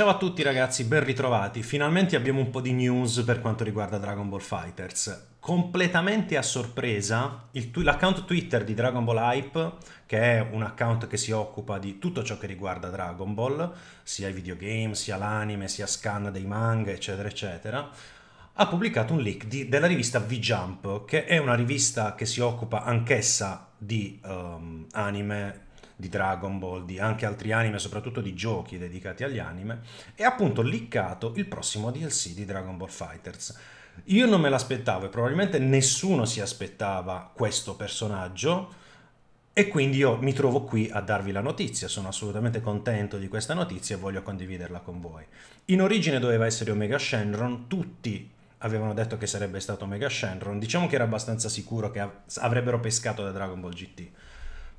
Ciao a tutti ragazzi, ben ritrovati. Finalmente abbiamo un po' di news per quanto riguarda Dragon Ball Fighters. Completamente a sorpresa, l'account Twitter di Dragon Ball Hype, che è un account che si occupa di tutto ciò che riguarda Dragon Ball, sia i videogame, sia l'anime, sia scan dei manga, eccetera, eccetera, ha pubblicato un leak di, della rivista V-Jump, che è una rivista che si occupa anch'essa di um, anime di Dragon Ball, di anche altri anime, soprattutto di giochi dedicati agli anime, e appunto liccato il prossimo DLC di Dragon Ball Fighters. Io non me l'aspettavo e probabilmente nessuno si aspettava questo personaggio. E quindi io mi trovo qui a darvi la notizia, sono assolutamente contento di questa notizia e voglio condividerla con voi. In origine doveva essere Omega Shenron, tutti avevano detto che sarebbe stato Omega Shenron, diciamo che era abbastanza sicuro che avrebbero pescato da Dragon Ball GT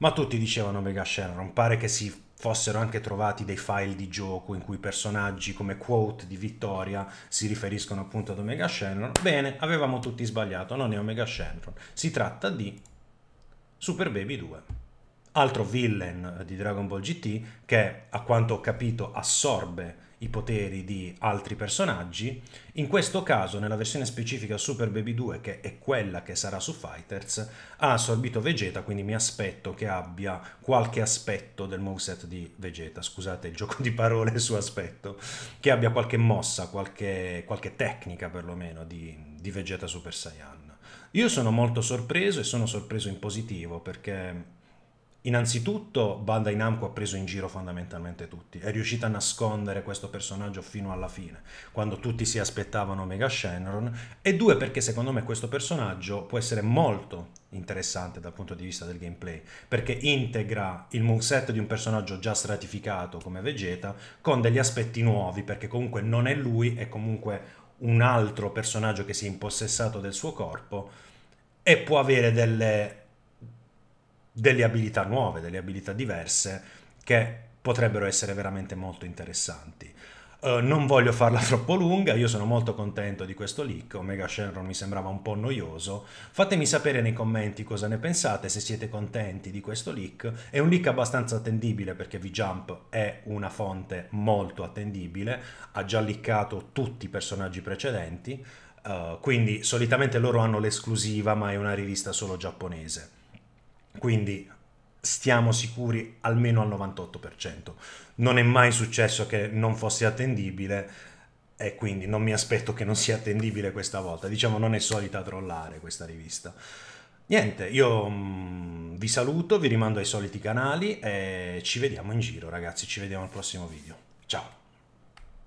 ma tutti dicevano Mega Shenron. Pare che si fossero anche trovati dei file di gioco in cui personaggi come quote di Vittoria si riferiscono appunto ad Omega Shenron. Bene, avevamo tutti sbagliato, non è Omega Shenron. Si tratta di Super Baby 2. Altro villain di Dragon Ball GT che, a quanto ho capito, assorbe i poteri di altri personaggi. In questo caso, nella versione specifica Super Baby 2, che è quella che sarà su Fighters, ha assorbito Vegeta, quindi mi aspetto che abbia qualche aspetto del moveset di Vegeta, scusate il gioco di parole su aspetto, che abbia qualche mossa, qualche, qualche tecnica perlomeno di, di Vegeta Super Saiyan. Io sono molto sorpreso e sono sorpreso in positivo perché Innanzitutto Bandai Namco ha preso in giro fondamentalmente tutti, è riuscita a nascondere questo personaggio fino alla fine, quando tutti si aspettavano Mega Shenron, e due perché secondo me questo personaggio può essere molto interessante dal punto di vista del gameplay, perché integra il moveset di un personaggio già stratificato come Vegeta con degli aspetti nuovi, perché comunque non è lui, è comunque un altro personaggio che si è impossessato del suo corpo e può avere delle delle abilità nuove, delle abilità diverse che potrebbero essere veramente molto interessanti. Uh, non voglio farla troppo lunga, io sono molto contento di questo leak, Omega Shenron mi sembrava un po' noioso. Fatemi sapere nei commenti cosa ne pensate, se siete contenti di questo leak. È un leak abbastanza attendibile perché VJump è una fonte molto attendibile, ha già leakato tutti i personaggi precedenti, uh, quindi solitamente loro hanno l'esclusiva ma è una rivista solo giapponese. Quindi stiamo sicuri almeno al 98%. Non è mai successo che non fosse attendibile e quindi non mi aspetto che non sia attendibile questa volta. Diciamo non è solita trollare questa rivista. Niente, io mm, vi saluto, vi rimando ai soliti canali e ci vediamo in giro ragazzi, ci vediamo al prossimo video. Ciao!